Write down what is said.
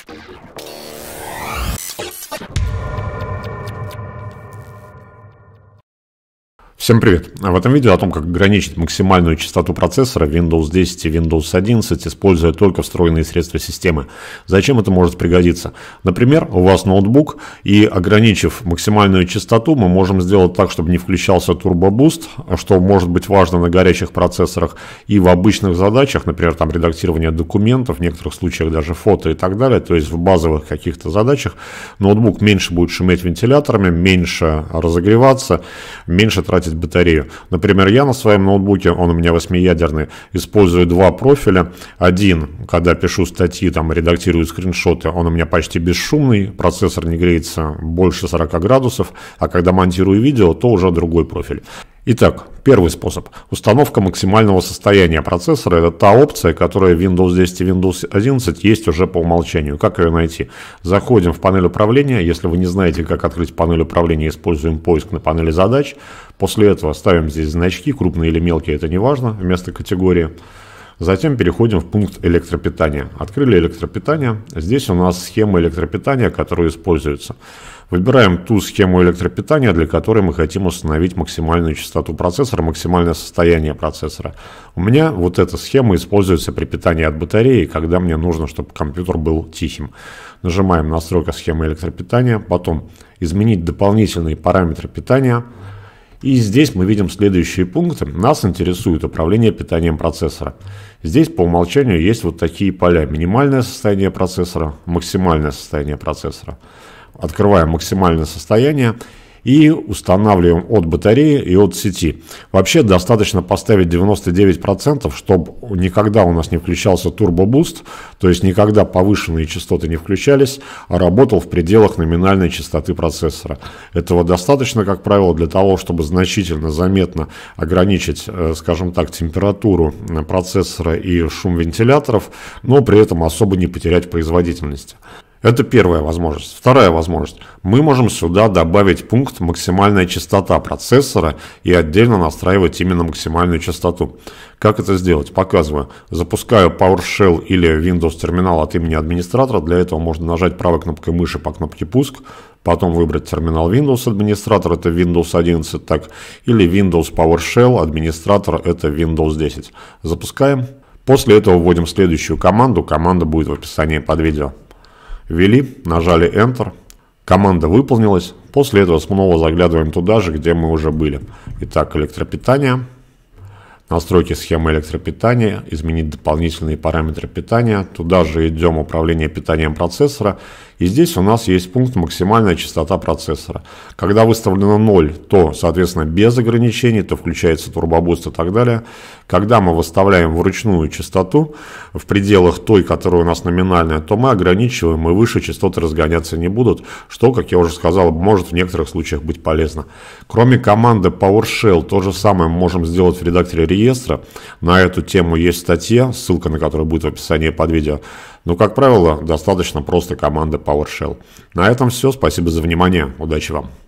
Thank you. Всем привет! В этом видео о том, как ограничить максимальную частоту процессора Windows 10 и Windows 11, используя только встроенные средства системы. Зачем это может пригодиться? Например, у вас ноутбук, и ограничив максимальную частоту, мы можем сделать так, чтобы не включался Turbo Boost, что может быть важно на горячих процессорах и в обычных задачах, например, там редактирование документов, в некоторых случаях даже фото и так далее, то есть в базовых каких-то задачах ноутбук меньше будет шуметь вентиляторами, меньше разогреваться, меньше тратить батарею. Например, я на своем ноутбуке, он у меня восьмиядерный, использую два профиля. Один, когда пишу статьи, там редактирую скриншоты, он у меня почти бесшумный, процессор не греется больше 40 градусов, а когда монтирую видео, то уже другой профиль. Итак, первый способ. Установка максимального состояния процессора – это та опция, которая в Windows 10 и Windows 11 есть уже по умолчанию. Как ее найти? Заходим в панель управления. Если вы не знаете, как открыть панель управления, используем поиск на панели задач. После этого ставим здесь значки, крупные или мелкие, это не важно, вместо категории. Затем переходим в пункт электропитания. Открыли электропитание. Здесь у нас схема электропитания, которая используется. Выбираем ту схему электропитания, для которой мы хотим установить максимальную частоту процессора, максимальное состояние процессора. У меня вот эта схема используется при питании от батареи, когда мне нужно, чтобы компьютер был тихим. Нажимаем «Настройка схемы электропитания», потом «Изменить дополнительные параметры питания», и здесь мы видим следующие пункты. Нас интересует управление питанием процессора. Здесь по умолчанию есть вот такие поля. Минимальное состояние процессора, максимальное состояние процессора. Открываем максимальное состояние и устанавливаем от батареи и от сети. Вообще достаточно поставить 99%, чтобы никогда у нас не включался турбобуст, то есть никогда повышенные частоты не включались, а работал в пределах номинальной частоты процессора. Этого достаточно, как правило, для того, чтобы значительно, заметно ограничить, э, скажем так, температуру э, процессора и шум вентиляторов, но при этом особо не потерять производительность. Это первая возможность. Вторая возможность. Мы можем сюда добавить пункт «Максимальная частота процессора» и отдельно настраивать именно максимальную частоту. Как это сделать? Показываю. Запускаю PowerShell или Windows терминал от имени администратора. Для этого можно нажать правой кнопкой мыши по кнопке «Пуск», потом выбрать терминал Windows администратор, это Windows 11, так, или Windows PowerShell администратор, это Windows 10. Запускаем. После этого вводим следующую команду, команда будет в описании под видео. Ввели, нажали Enter, команда выполнилась, после этого снова заглядываем туда же, где мы уже были. Итак, электропитание, настройки схемы электропитания, изменить дополнительные параметры питания. Туда же идем управление питанием процессора. И здесь у нас есть пункт максимальная частота процессора. Когда выставлено 0, то, соответственно, без ограничений, то включается турбобуст и так далее. Когда мы выставляем вручную частоту в пределах той, которая у нас номинальная, то мы ограничиваем и выше частоты разгоняться не будут, что, как я уже сказал, может в некоторых случаях быть полезно. Кроме команды PowerShell, то же самое мы можем сделать в редакторе реестра. На эту тему есть статья, ссылка на которую будет в описании под видео. Но, как правило, достаточно просто команды PowerShell. На этом все. Спасибо за внимание. Удачи вам.